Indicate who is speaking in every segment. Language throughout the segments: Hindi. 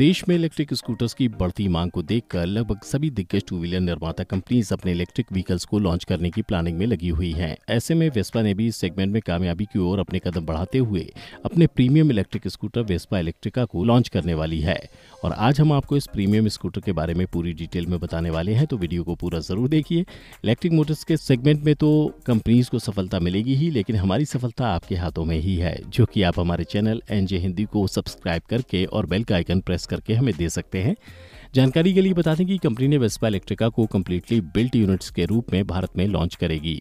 Speaker 1: देश में इलेक्ट्रिक स्कूटर्स की बढ़ती मांग को देखकर लगभग सभी दिग्गज टू व्हीलर निर्माता कंपनीज अपने इलेक्ट्रिक व्हीकल्स को लॉन्च करने की प्लानिंग में लगी हुई हैं। ऐसे में वेस्पा ने भी इस सेगमेंट में कामयाबी की ओर अपने कदम बढ़ाते हुए अपने premium electric scooter Vespa Elettrica को लॉन्च करने वाली है और आज हम आपको इस प्रीमियम स्कूटर के बारे में पूरी डिटेल में बताने वाले हैं तो वीडियो को पूरा जरूर देखिए इलेक्ट्रिक मोटर्स के सेगमेंट में तो कंपनीज को सफलता मिलेगी ही लेकिन हमारी सफलता आपके हाथों में ही है जो कि आप हमारे चैनल एनजे हिंदी को सब्सक्राइब करके और बेल का आइकन प्रेस एस करके हमें दे सकते हैं जानकारी के लिए बता दें कि कंपनी ने वेस्पा इलेक्ट्रिका को कम्प्लीटली बिल्ट यूनिट्स के रूप में भारत में लॉन्च करेगी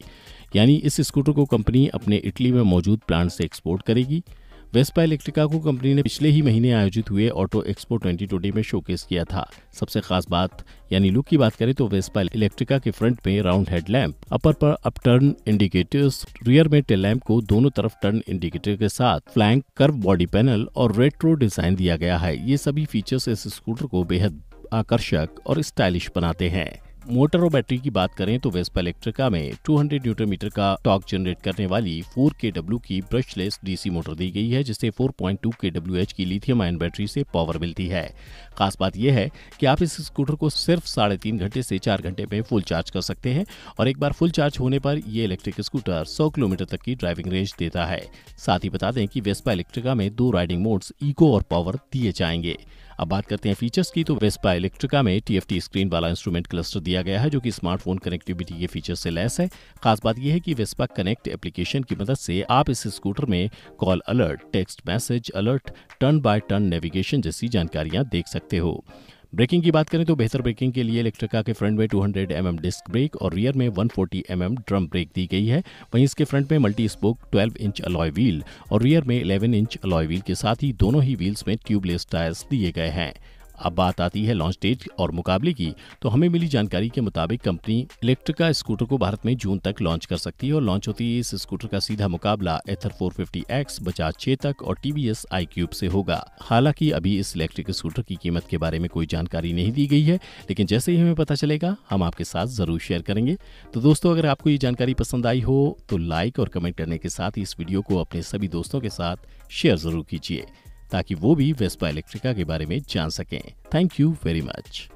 Speaker 1: यानी इस स्कूटर को कंपनी अपने इटली में मौजूद प्लांट से एक्सपोर्ट करेगी वेस्पा इलेक्ट्रिका को कंपनी ने पिछले ही महीने आयोजित हुए ऑटो एक्सपो 2020 में शोकेस किया था सबसे खास बात यानी लुक की बात करें तो वेस्पा इलेक्ट्रिका के फ्रंट में राउंड हेडलैम्प अपर पर अपटर्न इंडिकेटर्स रियर में टेल लैम्प को दोनों तरफ टर्न इंडिकेटर के साथ फ्लैंक कर्व बॉडी पैनल और रेट्रो डिजाइन दिया गया है ये सभी फीचर्स इस स्कूटर को बेहद आकर्षक और स्टाइलिश बनाते हैं मोटर और बैटरी की बात करें तो वेस्पा इलेक्ट्रिका में 200 न्यूटन मीटर का टॉक जनरेट करने वाली 4 डब्ल्यू की ब्रशलेस डीसी मोटर दी गई है जिससे 4.2 केडब्ल्यूएच की लिथियम आयन बैटरी से पावर मिलती है खास बात यह है कि आप इस स्कूटर को सिर्फ साढ़े तीन घंटे से चार घंटे में फुल चार्ज कर सकते हैं और एक बार फुल चार्ज होने पर यह इलेक्ट्रिक स्कूटर सौ किलोमीटर तक की ड्राइविंग रेंज देता है साथ ही बता दें कि वेस्पा इलेक्ट्रिका में दो राइडिंग मोड्स इको और पावर दिए जाएंगे अब बात करते हैं फीचर्स की तो वेस्पा इलेक्ट्रिका में टीएफटी स्क्रीन वाला इंस्ट्रूमेंट क्लस्टर दिया गया है जो कि स्मार्टफोन कनेक्टिविटी के फीचर से लैस है खास बात यह है कि वेस्पा कनेक्ट एप्लीकेशन की मदद से आप इस स्कूटर में call alert text message alert turn by turn navigation जैसी जानकारियां देख सकते हो ब्रेकिंग की बात करें तो बेहतर ब्रेकिंग के लिए इलेक्ट्रिका के फ्रंट में 200 हंड्रेड mm डिस्क ब्रेक और रियर में 140 फोर्टी mm ड्रम ब्रेक दी गई है वहीं इसके फ्रंट में multi spoke 12 inch alloy wheel और रियर में 11 इंच अलॉय व्हील के साथ ही दोनों ही व्हील्स में ट्यूबलेस टायर्स दिए गए हैं अब बात आती है लॉन्च डेट और मुकाबले की तो हमें मिली जानकारी के मुताबिक कंपनी इलेक्ट्रिका स्कूटर को भारत में जून तक लॉन्च कर सकती है और लॉन्च होती इस स्कूटर का सीधा मुकाबला एथर 450X, बजाज चेतक और टीवीएस आई क्यूब से होगा हालांकि अभी इस इलेक्ट्रिक स्कूटर की कीमत के बारे में कोई जानकारी नहीं दी गई है लेकिन जैसे ही हमें पता चलेगा हम आपके साथ जरूर शेयर करेंगे तो दोस्तों अगर आपको ये जानकारी पसंद आई हो तो लाइक और कमेंट करने के साथ इस वीडियो को अपने सभी दोस्तों के साथ शेयर जरूर कीजिए ताकि वो भी वेस्पा इलेक्ट्रिका के बारे में जान सकें थैंक यू वेरी मच